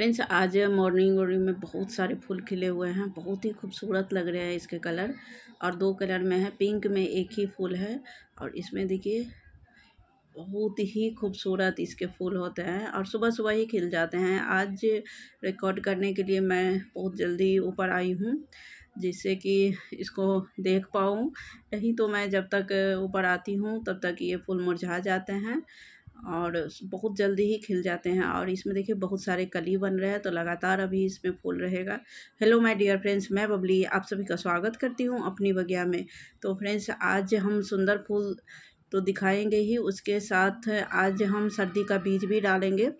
friends आज morning warning में बहुत सारे फूल खिले हुए हैं बहुत ही खूबसूरत लग रहे हैं इसके कलर और दो कलर में है पिंक में एक ही फूल है और इसमें देखिए बहुत ही खूबसूरत इसके फूल होते हैं और सुबह सुबह ही खिल जाते हैं आज रिकॉर्ड करने के लिए मैं बहुत जल्दी ऊपर आई हूँ जिससे कि इसको देख पाऊँ नहीं तो मैं जब तक ऊपर आती हूँ तब तक ये फूल मुरझा जाते हैं और बहुत जल्दी ही खिल जाते हैं और इसमें देखिए बहुत सारे कली बन रहे हैं तो लगातार अभी इसमें फूल रहेगा हेलो माय डियर फ्रेंड्स मैं बबली आप सभी का स्वागत करती हूँ अपनी बगिया में तो फ्रेंड्स आज हम सुंदर फूल तो दिखाएंगे ही उसके साथ आज हम सर्दी का बीज भी डालेंगे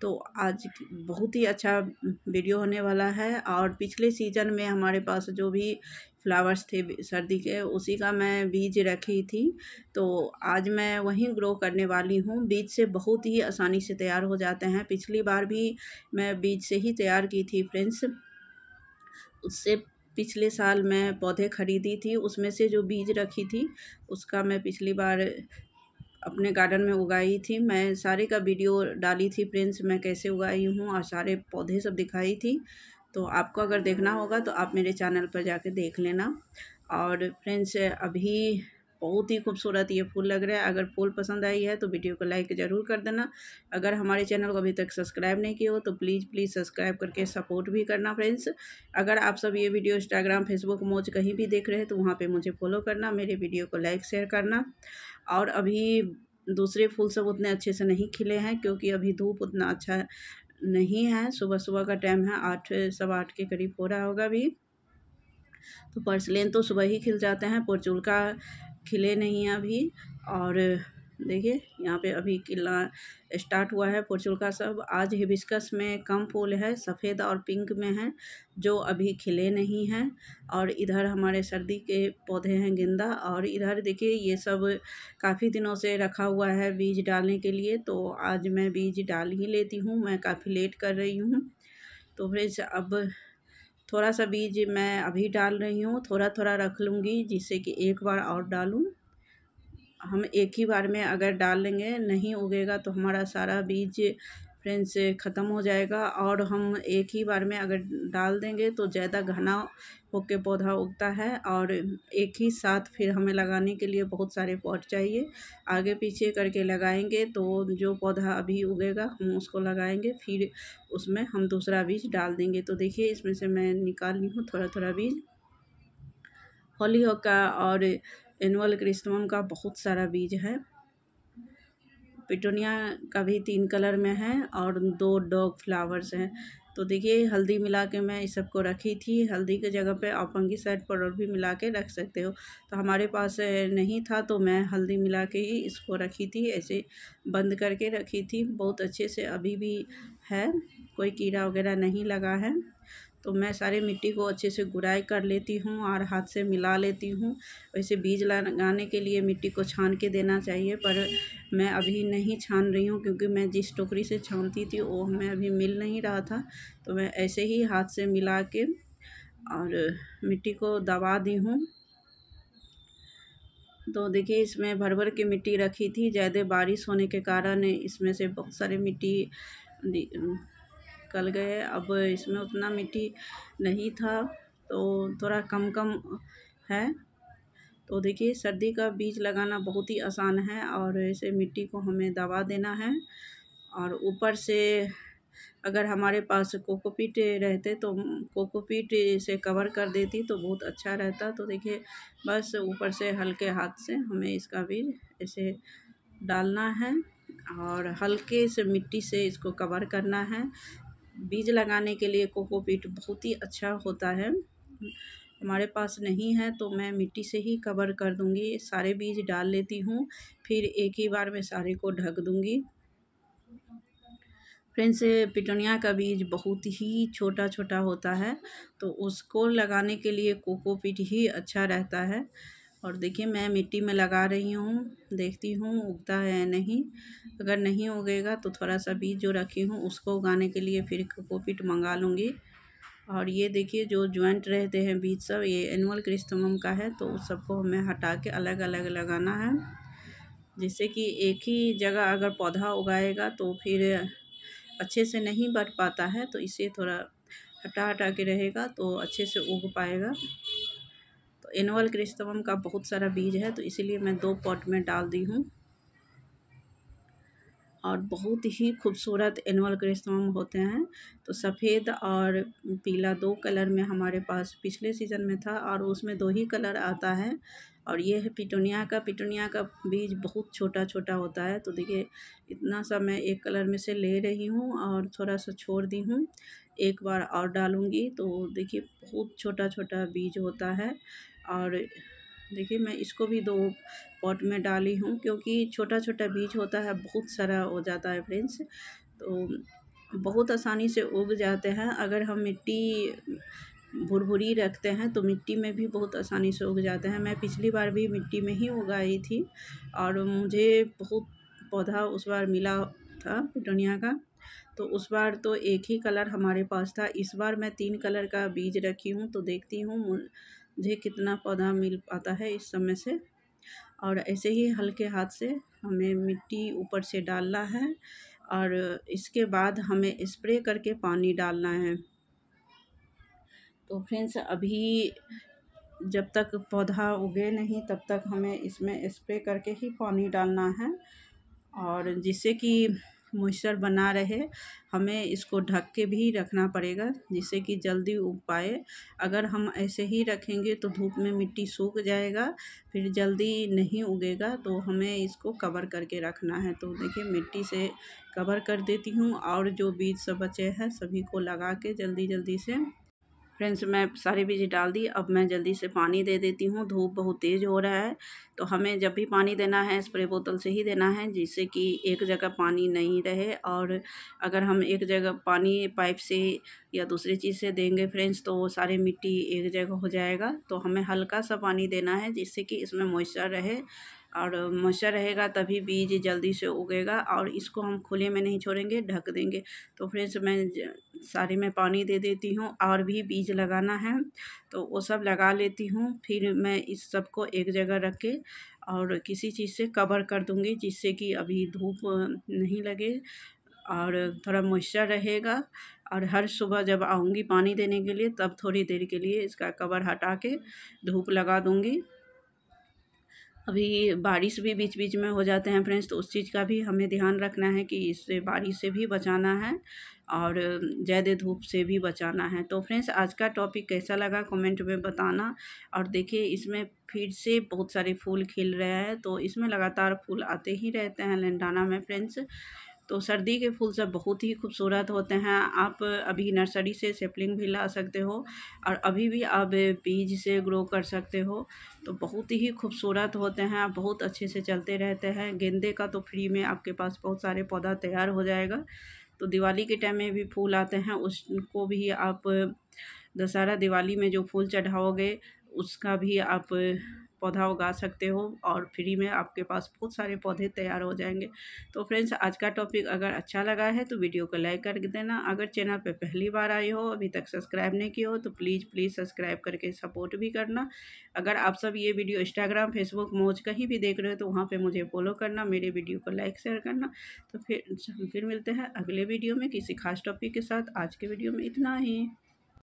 तो आज बहुत ही अच्छा वीडियो होने वाला है और पिछले सीजन में हमारे पास जो भी फ्लावर्स थे सर्दी के उसी का मैं बीज रखी थी तो आज मैं वहीं ग्रो करने वाली हूँ बीज से बहुत ही आसानी से तैयार हो जाते हैं पिछली बार भी मैं बीज से ही तैयार की थी फ्रेंड्स उससे पिछले साल मैं पौधे खरीदी थी उसमें से जो बीज रखी थी उसका मैं पिछली बार अपने गार्डन में उगाई थी मैं सारे का वीडियो डाली थी प्रिंस मैं कैसे उगाई हूँ और सारे पौधे सब दिखाई थी तो आपको अगर देखना होगा तो आप मेरे चैनल पर जाके देख लेना और फ्रेंड्स अभी बहुत ही खूबसूरत ये फूल लग रहा है अगर फूल पसंद आई है तो वीडियो को लाइक ज़रूर कर देना अगर हमारे चैनल को अभी तक सब्सक्राइब नहीं किया हो तो प्लीज़ प्लीज़ सब्सक्राइब करके सपोर्ट भी करना फ्रेंड्स अगर आप सब ये वीडियो इंस्टाग्राम फेसबुक मोज कहीं भी देख रहे हैं तो वहाँ पर मुझे फॉलो करना मेरे वीडियो को लाइक शेयर करना और अभी दूसरे फूल सब उतने अच्छे से नहीं खिले हैं क्योंकि अभी धूप उतना अच्छा नहीं है सुबह सुबह का टाइम है आठ सवा आठ के करीब हो रहा होगा अभी तो पर्सलेन तो सुबह ही खिल जाते हैं पोर्चुल का खिले नहीं हैं अभी और देखिए यहाँ पे अभी खिलना स्टार्ट हुआ है पोर्चुल का सब आज हिबिस्कस में कम फूल है सफ़ेद और पिंक में है जो अभी खिले नहीं हैं और इधर हमारे सर्दी के पौधे हैं गेंदा और इधर देखिए ये सब काफ़ी दिनों से रखा हुआ है बीज डालने के लिए तो आज मैं बीज डाल ही लेती हूँ मैं काफ़ी लेट कर रही हूँ तो फिर अब थोड़ा सा बीज मैं अभी डाल रही हूँ थोड़ा थोड़ा रख लूँगी जिससे कि एक बार और डालूँ हम एक ही बार में अगर डालेंगे नहीं उगेगा तो हमारा सारा बीज फ्रेंड्स ख़त्म हो जाएगा और हम एक ही बार में अगर डाल देंगे तो ज़्यादा घना होके पौधा उगता है और एक ही साथ फिर हमें लगाने के लिए बहुत सारे पॉट चाहिए आगे पीछे करके लगाएंगे तो जो पौधा अभी उगेगा हम उसको लगाएंगे फिर उसमें हम दूसरा बीज डाल देंगे तो देखिए इसमें से मैं निकाल ली हूँ थोड़ा थोड़ा बीज हॉलीहॉक का और एनुअल क्रिस्टमम का बहुत सारा बीज है पिटोनिया का भी तीन कलर में है और दो डॉग फ्लावर्स हैं तो देखिए हल्दी मिला के मैं इस सबको रखी थी हल्दी के जगह पे आप पंगी साइड और भी मिला के रख सकते हो तो हमारे पास नहीं था तो मैं हल्दी मिला के ही इसको रखी थी ऐसे बंद करके रखी थी बहुत अच्छे से अभी भी है कोई कीड़ा वगैरह नहीं लगा है तो मैं सारे मिट्टी को अच्छे से गुराई कर लेती हूँ और हाथ से मिला लेती हूँ वैसे बीज लगाने के लिए मिट्टी को छान के देना चाहिए पर मैं अभी नहीं छान रही हूँ क्योंकि मैं जिस टोकरी से छानती थी वो हमें अभी मिल नहीं रहा था तो मैं ऐसे ही हाथ से मिला के और मिट्टी को दबा दी हूँ तो देखिए इसमें भर भर के मिट्टी रखी थी ज़्यादा बारिश होने के कारण इसमें से बहुत सारी मिट्टी निकल गए अब इसमें उतना मिट्टी नहीं था तो थोड़ा कम कम है तो देखिए सर्दी का बीज लगाना बहुत ही आसान है और इसे मिट्टी को हमें दबा देना है और ऊपर से अगर हमारे पास कोकोपीट रहते तो कोकोपीट से कवर कर देती तो बहुत अच्छा रहता तो देखिए बस ऊपर से हल्के हाथ से हमें इसका बीज ऐसे डालना है और हल्के से मिट्टी से इसको कवर करना है बीज लगाने के लिए कोकोपीट बहुत ही अच्छा होता है हमारे पास नहीं है तो मैं मिट्टी से ही कवर कर दूंगी सारे बीज डाल लेती हूँ फिर एक ही बार में सारे को ढक दूंगी फ्रेंड्स पिटोनिया का बीज बहुत ही छोटा छोटा होता है तो उसको लगाने के लिए कोकोपीट ही अच्छा रहता है और देखिए मैं मिट्टी में लगा रही हूँ देखती हूँ उगता है नहीं अगर नहीं उगेगा तो थोड़ा सा बीज जो रखी हूँ उसको उगाने के लिए फिर कोपिट मंगा लूँगी और ये देखिए जो ज्वाइंट रहते हैं बीज सब ये एनुअल क्रिस्तमम का है तो उस सबको हमें हटा के अलग अलग लगाना है जिससे कि एक ही जगह अगर पौधा उगाएगा तो फिर अच्छे से नहीं बढ़ पाता है तो इसे थोड़ा हटा हटा के रहेगा तो अच्छे से उग पाएगा एनुअल क्रिस्तवम का बहुत सारा बीज है तो इसीलिए मैं दो पॉट में डाल दी हूँ और बहुत ही खूबसूरत एनुअल क्रिस्तवम होते हैं तो सफ़ेद और पीला दो कलर में हमारे पास पिछले सीज़न में था और उसमें दो ही कलर आता है और ये है पिटोनिया का पिटोनिया का बीज बहुत छोटा छोटा होता है तो देखिए इतना सा मैं एक कलर में से ले रही हूँ और थोड़ा सा छोड़ दी हूँ एक बार और डालूँगी तो देखिए बहुत छोटा छोटा बीज होता है और देखिए मैं इसको भी दो पॉट में डाली हूँ क्योंकि छोटा छोटा बीज होता है बहुत सारा हो जाता है फ्रेंड्स तो बहुत आसानी से उग जाते हैं अगर हम मिट्टी भुरभुरी रखते हैं तो मिट्टी में भी बहुत आसानी से उग जाते हैं मैं पिछली बार भी मिट्टी में ही उगाई थी और मुझे बहुत पौधा उस बार मिला था पिटोनिया का तो उस बार तो एक ही कलर हमारे पास था इस बार मैं तीन कलर का बीज रखी हूँ तो देखती हूँ मुझे कितना पौधा मिल पाता है इस समय से और ऐसे ही हल्के हाथ से हमें मिट्टी ऊपर से डालना है और इसके बाद हमें स्प्रे करके पानी डालना है तो फ्रेंड्स अभी जब तक पौधा उगे नहीं तब तक हमें इसमें स्प्रे करके ही पानी डालना है और जिससे कि मॉइस्चर बना रहे हमें इसको ढक के भी रखना पड़ेगा जिससे कि जल्दी उग पाए अगर हम ऐसे ही रखेंगे तो धूप में मिट्टी सूख जाएगा फिर जल्दी नहीं उगेगा तो हमें इसको कवर करके रखना है तो देखिए मिट्टी से कवर कर देती हूँ और जो बीज सब बचे हैं सभी को लगा के जल्दी जल्दी से फ्रेंड्स मैं सारी बीजी डाल दी अब मैं जल्दी से पानी दे देती हूँ धूप बहुत तेज़ हो रहा है तो हमें जब भी पानी देना है स्प्रे बोतल से ही देना है जिससे कि एक जगह पानी नहीं रहे और अगर हम एक जगह पानी पाइप से या दूसरी चीज़ से देंगे फ्रेंड्स तो सारे मिट्टी एक जगह हो जाएगा तो हमें हल्का सा पानी देना है जिससे कि इसमें मॉइस्चर रहे और मच्छर रहेगा तभी बीज जल्दी से उगेगा और इसको हम खुले में नहीं छोड़ेंगे ढक देंगे तो फ्रेंड्स मैं सारे में पानी दे देती हूँ और भी बीज लगाना है तो वो सब लगा लेती हूँ फिर मैं इस सब को एक जगह रख के और किसी चीज़ से कवर कर दूँगी जिससे कि अभी धूप नहीं लगे और थोड़ा मॉइस्चर रहेगा और हर सुबह जब आऊँगी पानी देने के लिए तब थोड़ी देर के लिए इसका कवर हटा के धूप लगा दूँगी अभी बारिश भी बीच बीच में हो जाते हैं फ्रेंड्स तो उस चीज़ का भी हमें ध्यान रखना है कि इससे बारिश से भी बचाना है और ज़्यादा धूप से भी बचाना है तो फ्रेंड्स आज का टॉपिक कैसा लगा कमेंट में बताना और देखिए इसमें फिर से बहुत सारे फूल खिल रहे हैं तो इसमें लगातार फूल आते ही रहते हैं लंडाना में फ्रेंड्स तो सर्दी के फूल सब बहुत ही खूबसूरत होते हैं आप अभी नर्सरी से सेपलिंग भी ला सकते हो और अभी भी आप बीज से ग्रो कर सकते हो तो बहुत ही खूबसूरत होते हैं बहुत अच्छे से चलते रहते हैं गेंदे का तो फ्री में आपके पास बहुत सारे पौधा तैयार हो जाएगा तो दिवाली के टाइम में भी फूल आते हैं उसको भी आप दशहरा दिवाली में जो फूल चढ़ाओगे उसका भी आप पौधा उगा सकते हो और फ्री में आपके पास बहुत सारे पौधे तैयार हो जाएंगे तो फ्रेंड्स आज का टॉपिक अगर अच्छा लगा है तो वीडियो को लाइक कर देना अगर चैनल पर पहली बार आई हो अभी तक सब्सक्राइब नहीं की हो तो प्लीज़ प्लीज़ सब्सक्राइब करके सपोर्ट भी करना अगर आप सब ये वीडियो इंस्टाग्राम फेसबुक मोज कहीं भी देख रहे हो तो वहाँ पर मुझे फॉलो करना मेरे वीडियो को लाइक शेयर करना तो फिर फिर मिलते हैं अगले वीडियो में किसी खास टॉपिक के साथ आज के वीडियो में इतना ही